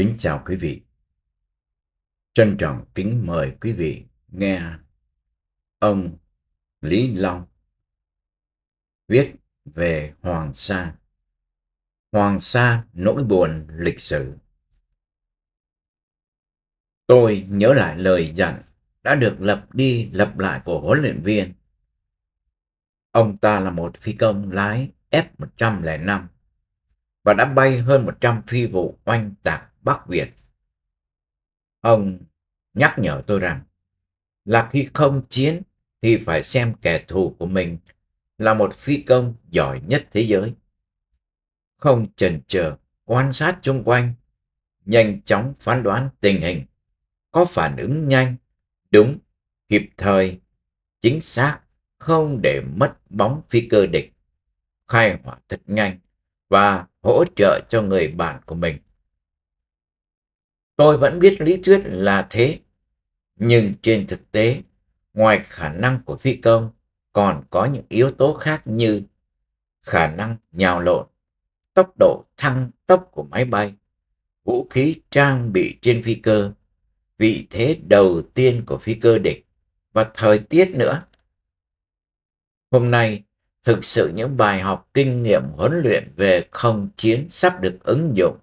Kính chào quý vị. Trân trọng kính mời quý vị nghe ông Lý Long viết về Hoàng Sa. Hoàng Sa nỗi buồn lịch sử. Tôi nhớ lại lời dặn đã được lập đi lập lại của huấn luyện viên. Ông ta là một phi công lái F-105 và đã bay hơn 100 phi vụ oanh tạc Bắc Việt. Ông nhắc nhở tôi rằng là khi không chiến thì phải xem kẻ thù của mình là một phi công giỏi nhất thế giới. Không chần chờ quan sát xung quanh, nhanh chóng phán đoán tình hình, có phản ứng nhanh, đúng, kịp thời, chính xác, không để mất bóng phi cơ địch, khai hỏa thật nhanh và hỗ trợ cho người bạn của mình Tôi vẫn biết lý thuyết là thế, nhưng trên thực tế, ngoài khả năng của phi công, còn có những yếu tố khác như khả năng nhào lộn, tốc độ thăng tốc của máy bay, vũ khí trang bị trên phi cơ, vị thế đầu tiên của phi cơ địch và thời tiết nữa. Hôm nay, thực sự những bài học kinh nghiệm huấn luyện về không chiến sắp được ứng dụng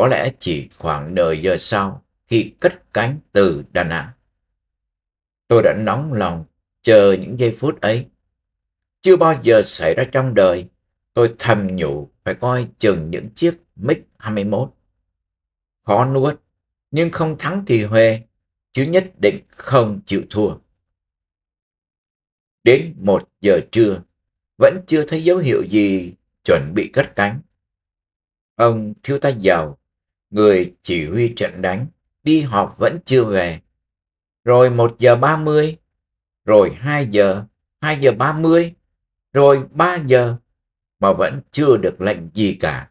có lẽ chỉ khoảng đời giờ sau khi cất cánh từ Đà Nẵng. Tôi đã nóng lòng chờ những giây phút ấy. Chưa bao giờ xảy ra trong đời, tôi thầm nhủ phải coi chừng những chiếc MiG-21. Khó nuốt, nhưng không thắng thì huề, chứ nhất định không chịu thua. Đến một giờ trưa, vẫn chưa thấy dấu hiệu gì chuẩn bị cất cánh. Ông thiếu tá giàu người chỉ huy trận đánh, đi họp vẫn chưa về. Rồi 1 giờ 30, rồi 2 giờ, 2 giờ 30, rồi 3 giờ mà vẫn chưa được lệnh gì cả.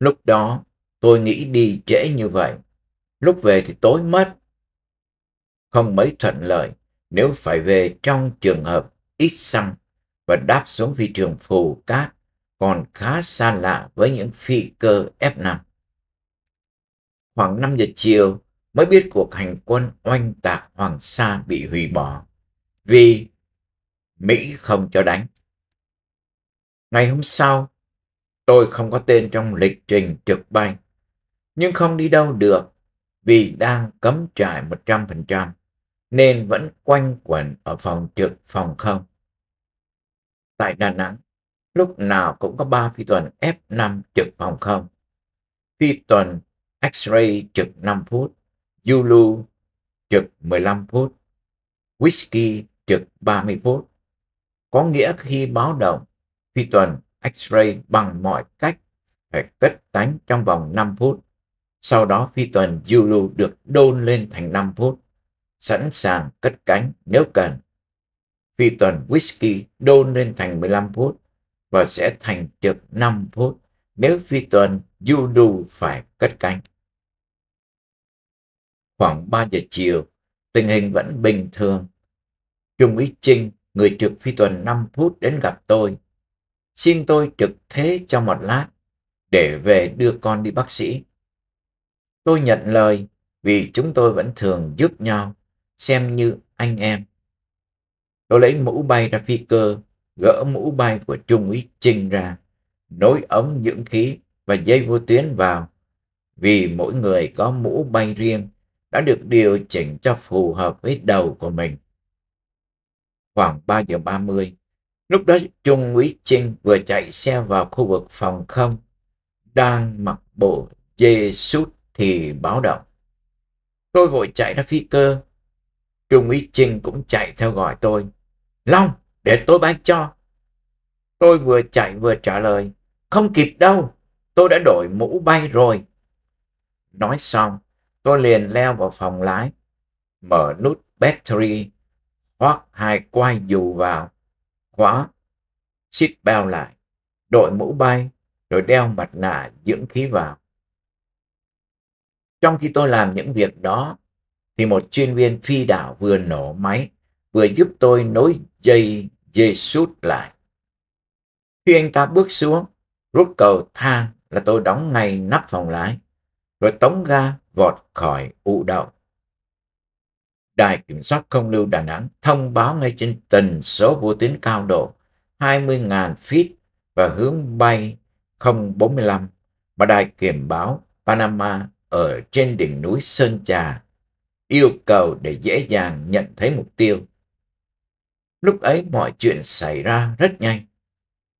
Lúc đó tôi nghĩ đi trễ như vậy, lúc về thì tối mất. Không mấy thuận lợi nếu phải về trong trường hợp ít xăng và đáp xuống phi trường phù cát còn khá xa lạ với những phi cơ F-5. Khoảng 5 giờ chiều mới biết cuộc hành quân oanh tạc Hoàng Sa bị hủy bỏ vì Mỹ không cho đánh. Ngày hôm sau, tôi không có tên trong lịch trình trực bay, nhưng không đi đâu được vì đang cấm trại 100%, nên vẫn quanh quẩn ở phòng trực phòng không. Tại Đà Nẵng, lúc nào cũng có ba phi tuần F5 trực phòng không. Phi tuần X-ray trực 5 phút, Zulu trực 15 phút, Whisky trực 30 phút. Có nghĩa khi báo động, phi tuần X-ray bằng mọi cách phải cất cánh trong vòng 5 phút. Sau đó phi tuần Zulu được đôn lên thành 5 phút, sẵn sàng cất cánh nếu cần. Phi tuần Whisky đôn lên thành 15 phút, và sẽ thành trực 5 phút nếu phi tuần du đu phải cất cánh. Khoảng 3 giờ chiều, tình hình vẫn bình thường. Trung Ý Trinh, người trực phi tuần 5 phút đến gặp tôi. Xin tôi trực thế cho một lát để về đưa con đi bác sĩ. Tôi nhận lời vì chúng tôi vẫn thường giúp nhau, xem như anh em. Tôi lấy mũ bay ra phi cơ gỡ mũ bay của Trung úy Trinh ra, nối ống dưỡng khí và dây vô tuyến vào. Vì mỗi người có mũ bay riêng đã được điều chỉnh cho phù hợp với đầu của mình. Khoảng 3 giờ 30, lúc đó Trung úy Trinh vừa chạy xe vào khu vực phòng không, đang mặc bộ dê sút thì báo động. Tôi vội chạy ra phi cơ. Trung úy Trinh cũng chạy theo gọi tôi. Long! để tôi bay cho. Tôi vừa chạy vừa trả lời, không kịp đâu, tôi đã đổi mũ bay rồi. Nói xong, tôi liền leo vào phòng lái, mở nút battery, hoặc hai quay dù vào, khóa, xích bao lại, đội mũ bay, rồi đeo mặt nạ dưỡng khí vào. Trong khi tôi làm những việc đó, thì một chuyên viên phi đảo vừa nổ máy, vừa giúp tôi nối dây Jesus lại. Khi anh ta bước xuống, rút cầu thang là tôi đóng ngay nắp phòng lái, rồi tống ga vọt khỏi ụ đậu. Đài Kiểm soát Không lưu Đà Nẵng thông báo ngay trên tần số vô tuyến cao độ 20.000 feet và hướng bay 045 mà đài kiểm báo Panama ở trên đỉnh núi Sơn Trà yêu cầu để dễ dàng nhận thấy mục tiêu Lúc ấy mọi chuyện xảy ra rất nhanh.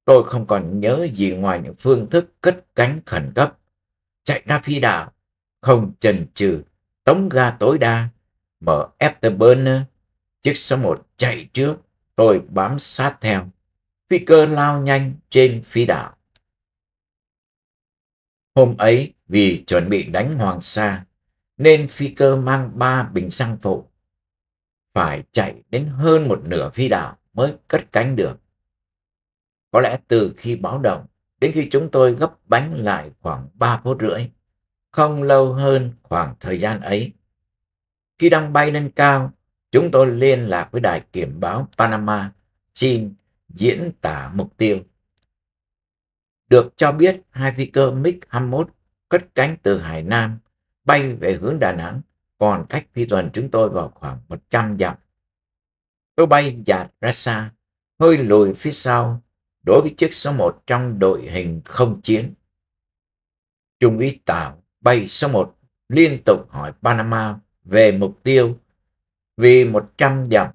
Tôi không còn nhớ gì ngoài những phương thức cất cánh khẩn cấp. Chạy ra phi đạo, không chần chừ, tống ga tối đa, mở afterburner. Chiếc số 1 chạy trước, tôi bám sát theo. Phi cơ lao nhanh trên phi đạo. Hôm ấy, vì chuẩn bị đánh Hoàng Sa, nên phi cơ mang ba bình xăng phụ phải chạy đến hơn một nửa phi đảo mới cất cánh được. Có lẽ từ khi báo động đến khi chúng tôi gấp bánh lại khoảng 3 phút rưỡi, không lâu hơn khoảng thời gian ấy. Khi đang bay lên cao, chúng tôi liên lạc với đài kiểm báo Panama xin diễn tả mục tiêu. Được cho biết hai phi cơ MiG-21 cất cánh từ Hải Nam bay về hướng Đà Nẵng còn cách phi tuần chúng tôi vào khoảng 100 dặm. Tôi bay dạt ra xa, hơi lùi phía sau đối với chiếc số 1 trong đội hình không chiến. Trung úy tạo bay số 1 liên tục hỏi Panama về mục tiêu vì 100 dặm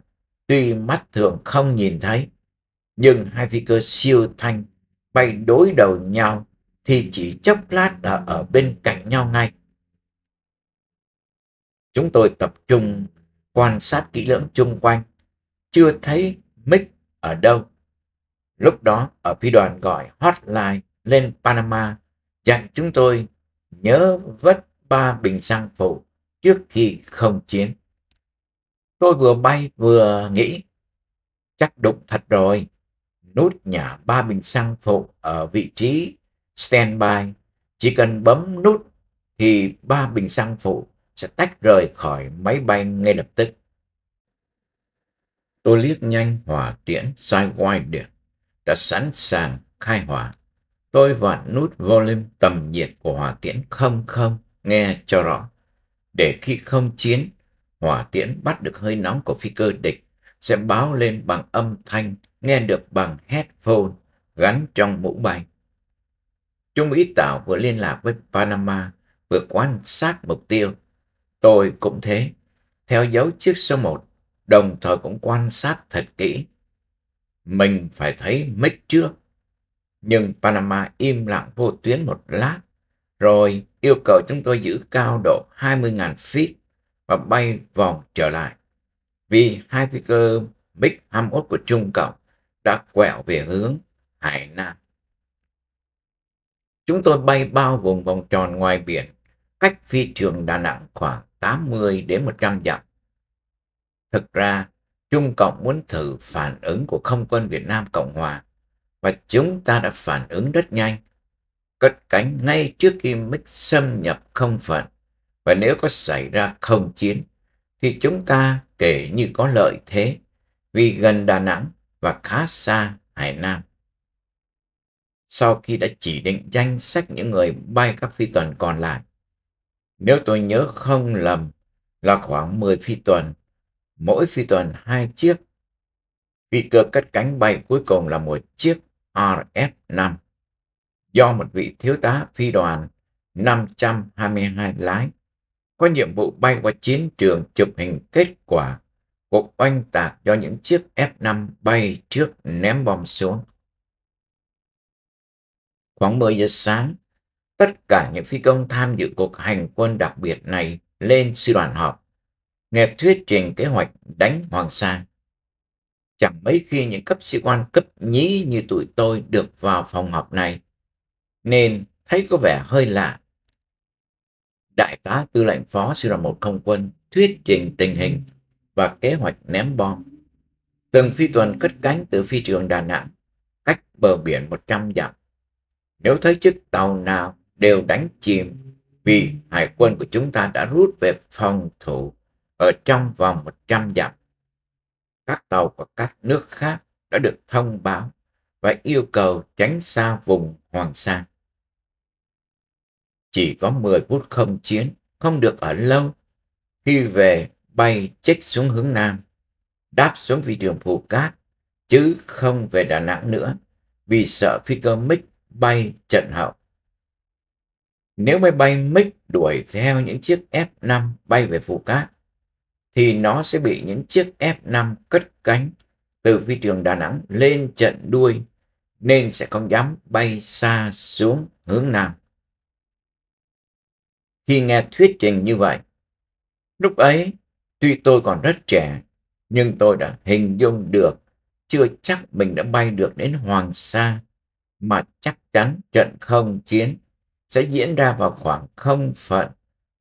tuy mắt thường không nhìn thấy nhưng hai phi cơ siêu thanh bay đối đầu nhau thì chỉ chốc lát đã ở bên cạnh nhau ngay. Chúng tôi tập trung quan sát kỹ lưỡng chung quanh, chưa thấy mic ở đâu. Lúc đó ở phi đoàn gọi hotline lên Panama dặn chúng tôi nhớ vất ba bình xăng phụ trước khi không chiến. Tôi vừa bay vừa nghĩ, chắc đụng thật rồi. Nút nhả ba bình xăng phụ ở vị trí standby, chỉ cần bấm nút thì ba bình xăng phụ sẽ tách rời khỏi máy bay ngay lập tức. Tôi liếc nhanh hỏa tiễn điện đã sẵn sàng khai hỏa. Tôi vặn nút volume tầm nhiệt của hỏa tiễn không không nghe cho rõ. Để khi không chiến, hỏa tiễn bắt được hơi nóng của phi cơ địch sẽ báo lên bằng âm thanh nghe được bằng headphone gắn trong mũ bay. Trung ý Tảo vừa liên lạc với Panama vừa quan sát mục tiêu Tôi cũng thế, theo dấu chiếc số 1, đồng thời cũng quan sát thật kỹ. Mình phải thấy mít trước. Nhưng Panama im lặng vô tuyến một lát, rồi yêu cầu chúng tôi giữ cao độ 20.000 feet và bay vòng trở lại. Vì hai phi cơ MiG-21 của Trung Cộng đã quẹo về hướng Hải Nam. Chúng tôi bay bao vùng vòng tròn ngoài biển, cách phi trường Đà Nẵng khoảng 80 đến 100 dặm. Thực ra, Trung Cộng muốn thử phản ứng của không quân Việt Nam Cộng Hòa và chúng ta đã phản ứng rất nhanh, cất cánh ngay trước khi MiG xâm nhập không phận và nếu có xảy ra không chiến thì chúng ta kể như có lợi thế vì gần Đà Nẵng và khá xa Hải Nam. Sau khi đã chỉ định danh sách những người bay các phi tuần còn lại, nếu tôi nhớ không lầm là khoảng 10 phi tuần, mỗi phi tuần hai chiếc. Phi cơ cất cánh bay cuối cùng là một chiếc RF-5 do một vị thiếu tá phi đoàn 522 lái có nhiệm vụ bay qua chiến trường chụp hình kết quả cuộc oanh tạc do những chiếc F-5 bay trước ném bom xuống. Khoảng 10 giờ sáng, tất cả những phi công tham dự cuộc hành quân đặc biệt này lên sư đoàn họp, nghe thuyết trình kế hoạch đánh Hoàng Sa. Chẳng mấy khi những cấp sĩ quan cấp nhí như tụi tôi được vào phòng họp này, nên thấy có vẻ hơi lạ. Đại tá tư lệnh phó sư đoàn một không quân thuyết trình tình hình và kế hoạch ném bom. Từng phi tuần cất cánh từ phi trường Đà Nẵng, cách bờ biển 100 dặm. Nếu thấy chiếc tàu nào đều đánh chìm vì hải quân của chúng ta đã rút về phòng thủ ở trong vòng 100 dặm. Các tàu của các nước khác đã được thông báo và yêu cầu tránh xa vùng Hoàng Sa. Chỉ có 10 phút không chiến, không được ở lâu. Khi về, bay chích xuống hướng Nam, đáp xuống phi trường Phù Cát, chứ không về Đà Nẵng nữa, vì sợ phi cơ MiG bay trận hậu. Nếu máy bay MiG đuổi theo những chiếc F-5 bay về Phù Cát, thì nó sẽ bị những chiếc F-5 cất cánh từ phi trường Đà Nẵng lên trận đuôi nên sẽ không dám bay xa xuống hướng Nam. Khi nghe thuyết trình như vậy, lúc ấy tuy tôi còn rất trẻ nhưng tôi đã hình dung được chưa chắc mình đã bay được đến Hoàng Sa mà chắc chắn trận không chiến sẽ diễn ra vào khoảng không phận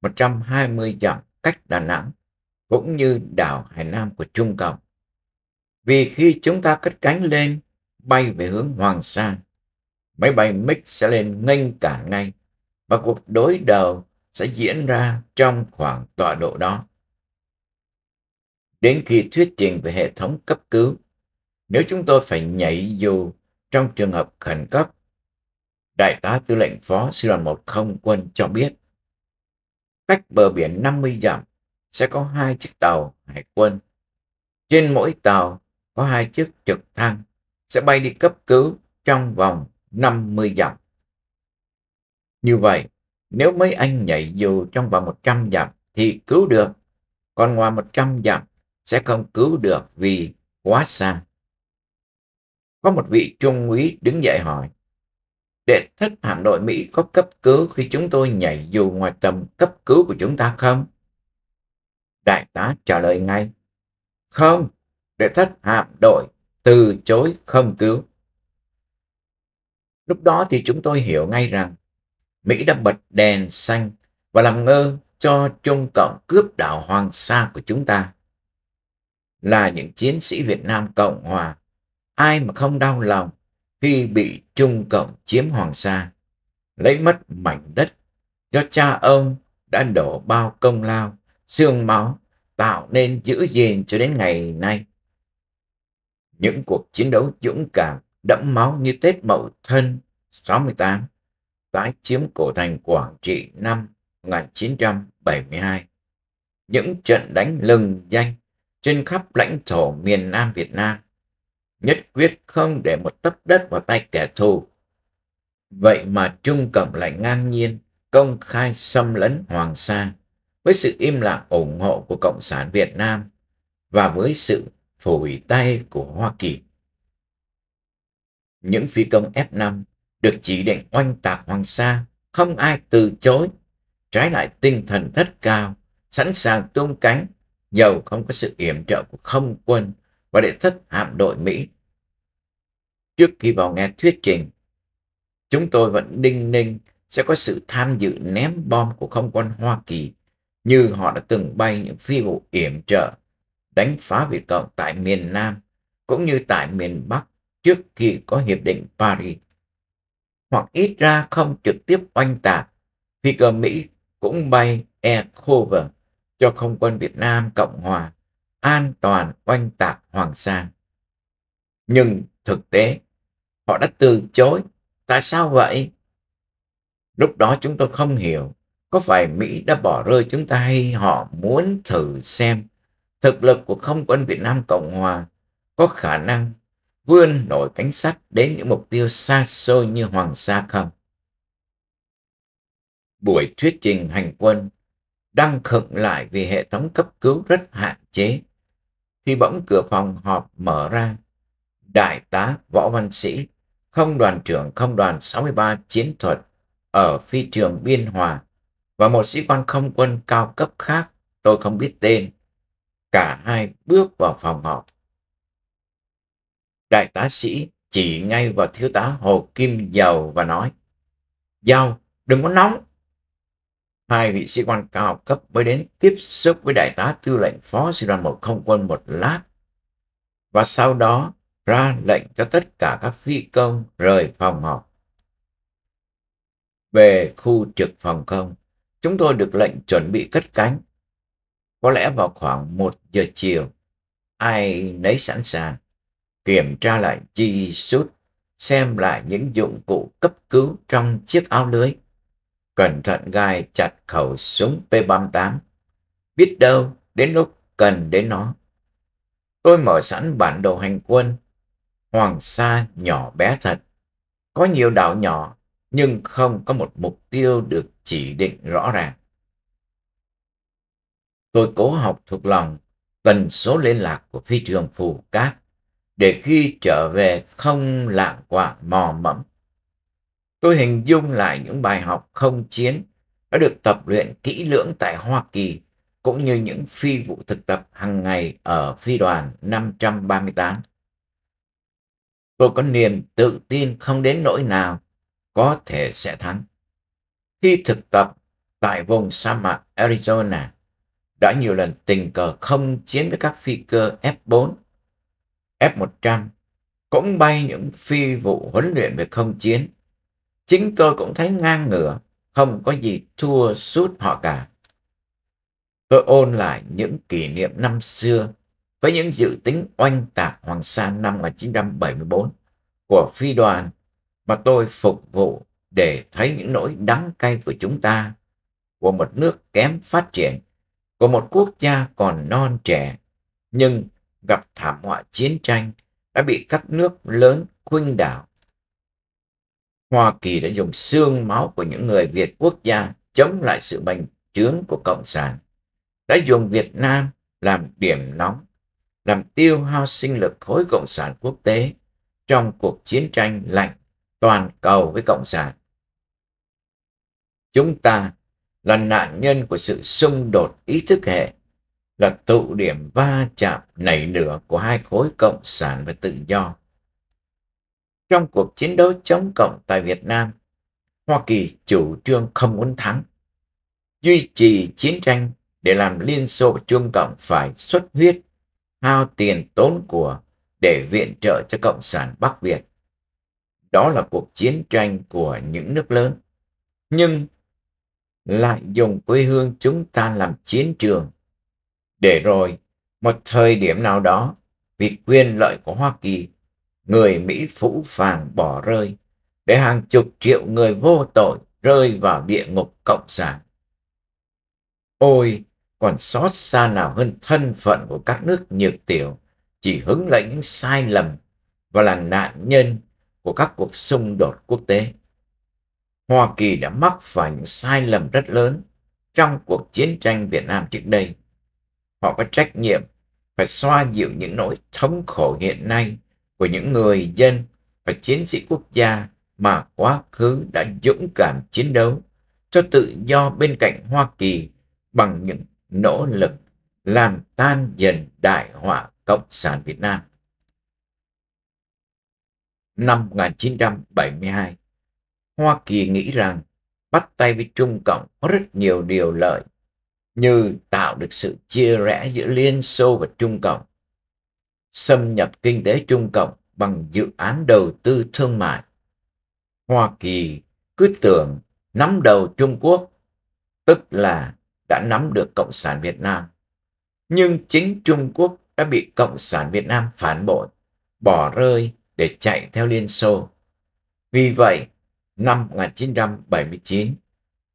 120 dặm cách Đà Nẵng cũng như đảo Hải Nam của Trung Cộng. Vì khi chúng ta cất cánh lên bay về hướng Hoàng Sa, máy bay MiG sẽ lên nghênh cản ngay và cuộc đối đầu sẽ diễn ra trong khoảng tọa độ đó. Đến khi thuyết trình về hệ thống cấp cứu, nếu chúng tôi phải nhảy dù trong trường hợp khẩn cấp Đại tá tư lệnh phó sư đoàn 1 không quân cho biết, cách bờ biển 50 dặm sẽ có hai chiếc tàu hải quân. Trên mỗi tàu có hai chiếc trực thăng sẽ bay đi cấp cứu trong vòng 50 dặm. Như vậy, nếu mấy anh nhảy dù trong vòng 100 dặm thì cứu được, còn ngoài 100 dặm sẽ không cứu được vì quá xa. Có một vị trung úy đứng dậy hỏi, đệ thất hạm đội Mỹ có cấp cứu khi chúng tôi nhảy dù ngoài tầm cấp cứu của chúng ta không? Đại tá trả lời ngay. Không, đệ thất hạm đội từ chối không cứu. Lúc đó thì chúng tôi hiểu ngay rằng Mỹ đã bật đèn xanh và làm ngơ cho Trung Cộng cướp đảo Hoàng Sa của chúng ta. Là những chiến sĩ Việt Nam Cộng Hòa, ai mà không đau lòng khi bị Trung Cộng chiếm Hoàng Sa, lấy mất mảnh đất do cha ông đã đổ bao công lao, xương máu tạo nên giữ gìn cho đến ngày nay. Những cuộc chiến đấu dũng cảm đẫm máu như Tết Mậu Thân 68 tái chiếm cổ thành Quảng Trị năm 1972. Những trận đánh lừng danh trên khắp lãnh thổ miền Nam Việt Nam nhất quyết không để một tấc đất vào tay kẻ thù. Vậy mà Trung Cộng lại ngang nhiên công khai xâm lấn Hoàng Sa với sự im lặng ủng hộ của Cộng sản Việt Nam và với sự phủi tay của Hoa Kỳ. Những phi công F-5 được chỉ định oanh tạc Hoàng Sa không ai từ chối, trái lại tinh thần thất cao, sẵn sàng tung cánh, dầu không có sự yểm trợ của không quân và đệ thất hạm đội Mỹ. Trước khi vào nghe thuyết trình, chúng tôi vẫn đinh ninh sẽ có sự tham dự ném bom của không quân Hoa Kỳ như họ đã từng bay những phi vụ yểm trợ đánh phá Việt Cộng tại miền Nam cũng như tại miền Bắc trước khi có Hiệp định Paris. Hoặc ít ra không trực tiếp oanh tạc, phi cơ Mỹ cũng bay air cover cho không quân Việt Nam Cộng Hòa an toàn oanh tạc Hoàng Sa. Nhưng thực tế, họ đã từ chối. Tại sao vậy? Lúc đó chúng tôi không hiểu có phải Mỹ đã bỏ rơi chúng ta hay họ muốn thử xem thực lực của không quân Việt Nam Cộng Hòa có khả năng vươn nổi cánh sắt đến những mục tiêu xa xôi như Hoàng Sa không? Buổi thuyết trình hành quân đang khựng lại vì hệ thống cấp cứu rất hạn chế thì bỗng cửa phòng họp mở ra. Đại tá Võ Văn Sĩ, không đoàn trưởng không đoàn 63 chiến thuật ở phi trường Biên Hòa và một sĩ quan không quân cao cấp khác, tôi không biết tên. Cả hai bước vào phòng họp. Đại tá sĩ chỉ ngay vào thiếu tá Hồ Kim Dầu và nói, Dầu, đừng có nóng, Hai vị sĩ quan cao cấp mới đến tiếp xúc với đại tá tư lệnh phó sư đoàn một không quân một lát. Và sau đó ra lệnh cho tất cả các phi công rời phòng họp. Về khu trực phòng không, chúng tôi được lệnh chuẩn bị cất cánh. Có lẽ vào khoảng một giờ chiều, ai nấy sẵn sàng kiểm tra lại chi sút, xem lại những dụng cụ cấp cứu trong chiếc áo lưới cẩn thận gai chặt khẩu súng P38. Biết đâu đến lúc cần đến nó. Tôi mở sẵn bản đồ hành quân. Hoàng Sa nhỏ bé thật. Có nhiều đảo nhỏ nhưng không có một mục tiêu được chỉ định rõ ràng. Tôi cố học thuộc lòng tần số liên lạc của phi trường Phù Cát để khi trở về không lạng quạng mò mẫm Tôi hình dung lại những bài học không chiến đã được tập luyện kỹ lưỡng tại Hoa Kỳ cũng như những phi vụ thực tập hàng ngày ở phi đoàn 538. Tôi có niềm tự tin không đến nỗi nào có thể sẽ thắng. Khi thực tập tại vùng sa mạc Arizona, đã nhiều lần tình cờ không chiến với các phi cơ F4, F100, cũng bay những phi vụ huấn luyện về không chiến Chính tôi cũng thấy ngang ngửa, không có gì thua sút họ cả. Tôi ôn lại những kỷ niệm năm xưa với những dự tính oanh tạc Hoàng Sa năm 1974 của phi đoàn mà tôi phục vụ để thấy những nỗi đắng cay của chúng ta, của một nước kém phát triển, của một quốc gia còn non trẻ, nhưng gặp thảm họa chiến tranh đã bị các nước lớn khuynh đảo Hoa Kỳ đã dùng xương máu của những người Việt quốc gia chống lại sự bành trướng của Cộng sản, đã dùng Việt Nam làm điểm nóng, làm tiêu hao sinh lực khối Cộng sản quốc tế trong cuộc chiến tranh lạnh toàn cầu với Cộng sản. Chúng ta là nạn nhân của sự xung đột ý thức hệ, là tụ điểm va chạm nảy lửa của hai khối Cộng sản và tự do trong cuộc chiến đấu chống cộng tại Việt Nam, Hoa Kỳ chủ trương không muốn thắng, duy trì chiến tranh để làm Liên Xô Trung Cộng phải xuất huyết, hao tiền tốn của để viện trợ cho Cộng sản Bắc Việt. Đó là cuộc chiến tranh của những nước lớn, nhưng lại dùng quê hương chúng ta làm chiến trường. Để rồi, một thời điểm nào đó, vì quyền lợi của Hoa Kỳ người Mỹ phũ phàng bỏ rơi, để hàng chục triệu người vô tội rơi vào địa ngục cộng sản. Ôi, còn xót xa nào hơn thân phận của các nước nhược tiểu, chỉ hứng lại những sai lầm và là nạn nhân của các cuộc xung đột quốc tế. Hoa Kỳ đã mắc phải những sai lầm rất lớn trong cuộc chiến tranh Việt Nam trước đây. Họ có trách nhiệm phải xoa dịu những nỗi thống khổ hiện nay của những người dân và chiến sĩ quốc gia mà quá khứ đã dũng cảm chiến đấu cho tự do bên cạnh Hoa Kỳ bằng những nỗ lực làm tan dần đại họa Cộng sản Việt Nam. Năm 1972, Hoa Kỳ nghĩ rằng bắt tay với Trung Cộng có rất nhiều điều lợi như tạo được sự chia rẽ giữa Liên Xô và Trung Cộng, xâm nhập kinh tế Trung Cộng bằng dự án đầu tư thương mại. Hoa Kỳ cứ tưởng nắm đầu Trung Quốc, tức là đã nắm được Cộng sản Việt Nam. Nhưng chính Trung Quốc đã bị Cộng sản Việt Nam phản bội, bỏ rơi để chạy theo Liên Xô. Vì vậy, năm 1979,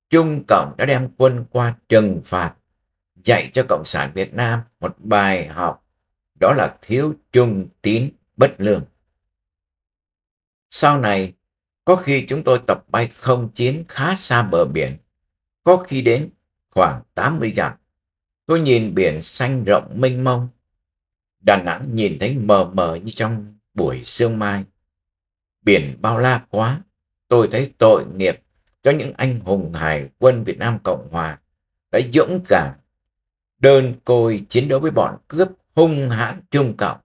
Trung Cộng đã đem quân qua trừng phạt, dạy cho Cộng sản Việt Nam một bài học đó là thiếu trung tín bất lương. Sau này, có khi chúng tôi tập bay không chiến khá xa bờ biển, có khi đến khoảng 80 dặm. Tôi nhìn biển xanh rộng mênh mông. Đà Nẵng nhìn thấy mờ mờ như trong buổi sương mai. Biển bao la quá, tôi thấy tội nghiệp cho những anh hùng hải quân Việt Nam Cộng Hòa đã dũng cảm đơn côi chiến đấu với bọn cướp hung hãn trung cộng.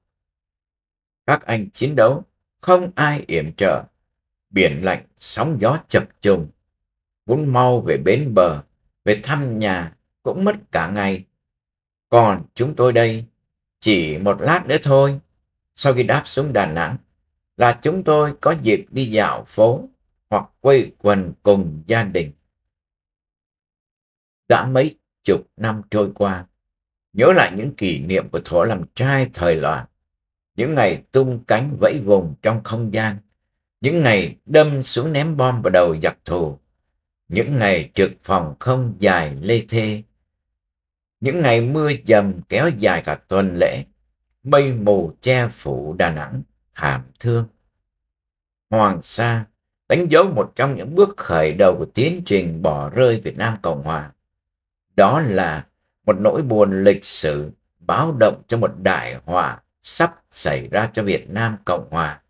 Các anh chiến đấu, không ai yểm trợ. Biển lạnh, sóng gió chập trùng. Muốn mau về bến bờ, về thăm nhà cũng mất cả ngày. Còn chúng tôi đây, chỉ một lát nữa thôi. Sau khi đáp xuống Đà Nẵng, là chúng tôi có dịp đi dạo phố hoặc quây quần cùng gia đình. Đã mấy chục năm trôi qua, nhớ lại những kỷ niệm của thuở làm trai thời loạn, những ngày tung cánh vẫy vùng trong không gian, những ngày đâm xuống ném bom vào đầu giặc thù, những ngày trực phòng không dài lê thê, những ngày mưa dầm kéo dài cả tuần lễ, mây mù che phủ Đà Nẵng thảm thương. Hoàng Sa đánh dấu một trong những bước khởi đầu của tiến trình bỏ rơi Việt Nam Cộng Hòa. Đó là một nỗi buồn lịch sử báo động cho một đại họa sắp xảy ra cho Việt Nam Cộng Hòa.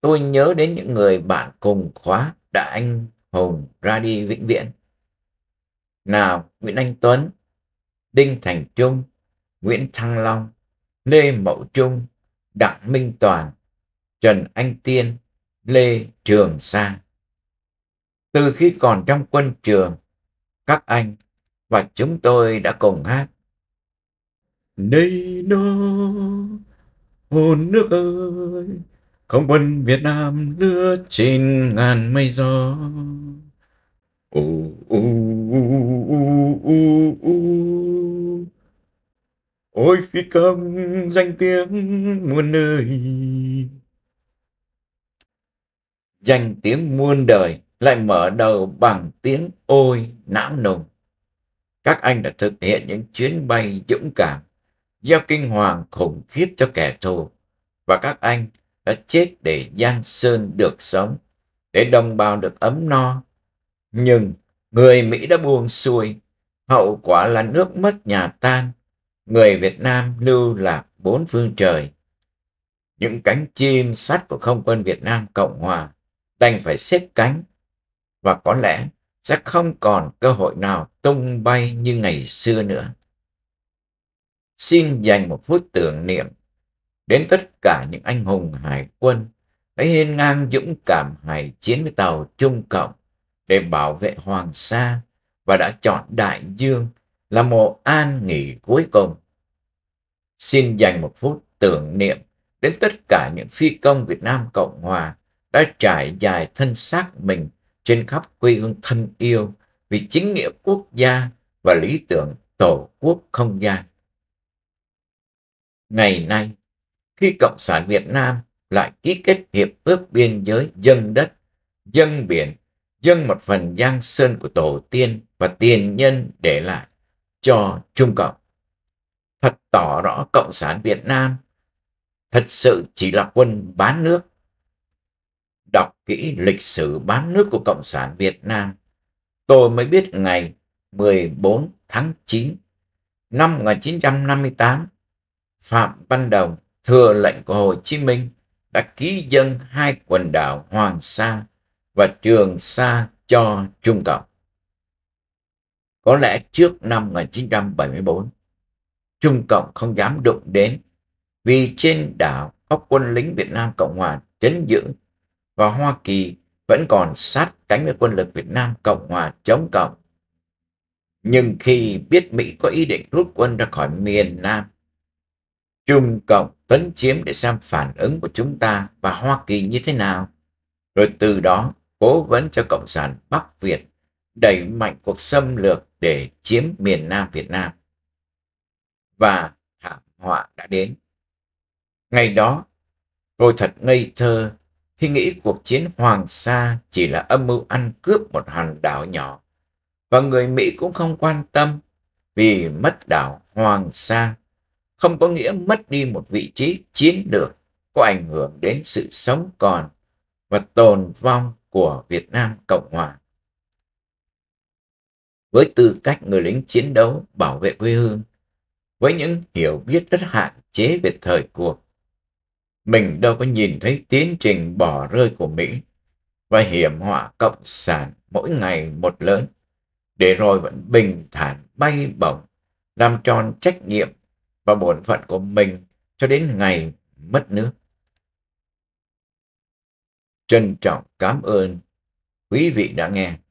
Tôi nhớ đến những người bạn cùng khóa đã anh hùng ra đi vĩnh viễn. Nào Nguyễn Anh Tuấn, Đinh Thành Trung, Nguyễn Thăng Long, Lê Mậu Trung, Đặng Minh Toàn, Trần Anh Tiên, Lê Trường Sa. Từ khi còn trong quân trường, các anh và chúng tôi đã cùng hát. Đây nó, hồn nước ơi, không quân Việt Nam lứa trên ngàn mây gió. U, u, u, u, u, Ôi phi công danh tiếng muôn nơi Danh tiếng muôn đời lại mở đầu bằng tiếng ôi não nùng các anh đã thực hiện những chuyến bay dũng cảm, gieo kinh hoàng khủng khiếp cho kẻ thù, và các anh đã chết để Giang Sơn được sống, để đồng bào được ấm no. Nhưng người Mỹ đã buông xuôi, hậu quả là nước mất nhà tan, người Việt Nam lưu lạc bốn phương trời. Những cánh chim sắt của không quân Việt Nam Cộng Hòa đành phải xếp cánh, và có lẽ sẽ không còn cơ hội nào tung bay như ngày xưa nữa. Xin dành một phút tưởng niệm đến tất cả những anh hùng hải quân đã hiên ngang dũng cảm hải chiến với tàu Trung Cộng để bảo vệ Hoàng Sa và đã chọn Đại Dương là mộ an nghỉ cuối cùng. Xin dành một phút tưởng niệm đến tất cả những phi công Việt Nam Cộng Hòa đã trải dài thân xác mình trên khắp quê hương thân yêu vì chính nghĩa quốc gia và lý tưởng tổ quốc không gian. Ngày nay, khi Cộng sản Việt Nam lại ký kết hiệp ước biên giới dân đất, dân biển, dân một phần giang sơn của tổ tiên và tiền nhân để lại cho Trung Cộng. Thật tỏ rõ Cộng sản Việt Nam thật sự chỉ là quân bán nước kỹ lịch sử bán nước của Cộng sản Việt Nam, tôi mới biết ngày 14 tháng 9 năm 1958, Phạm Văn Đồng thừa lệnh của Hồ Chí Minh đã ký dân hai quần đảo Hoàng Sa và Trường Sa cho Trung Cộng. Có lẽ trước năm 1974, Trung Cộng không dám đụng đến vì trên đảo có quân lính Việt Nam Cộng Hòa chấn giữ và Hoa Kỳ vẫn còn sát cánh với quân lực Việt Nam Cộng Hòa chống Cộng. Nhưng khi biết Mỹ có ý định rút quân ra khỏi miền Nam, Trung Cộng tấn chiếm để xem phản ứng của chúng ta và Hoa Kỳ như thế nào, rồi từ đó cố vấn cho Cộng sản Bắc Việt đẩy mạnh cuộc xâm lược để chiếm miền Nam Việt Nam. Và thảm họa đã đến. Ngày đó, tôi thật ngây thơ khi nghĩ cuộc chiến Hoàng Sa chỉ là âm mưu ăn cướp một hòn đảo nhỏ. Và người Mỹ cũng không quan tâm vì mất đảo Hoàng Sa không có nghĩa mất đi một vị trí chiến lược có ảnh hưởng đến sự sống còn và tồn vong của Việt Nam Cộng Hòa. Với tư cách người lính chiến đấu bảo vệ quê hương, với những hiểu biết rất hạn chế về thời cuộc, mình đâu có nhìn thấy tiến trình bỏ rơi của Mỹ và hiểm họa cộng sản mỗi ngày một lớn, để rồi vẫn bình thản bay bổng, làm tròn trách nhiệm và bổn phận của mình cho đến ngày mất nước. Trân trọng cảm ơn quý vị đã nghe.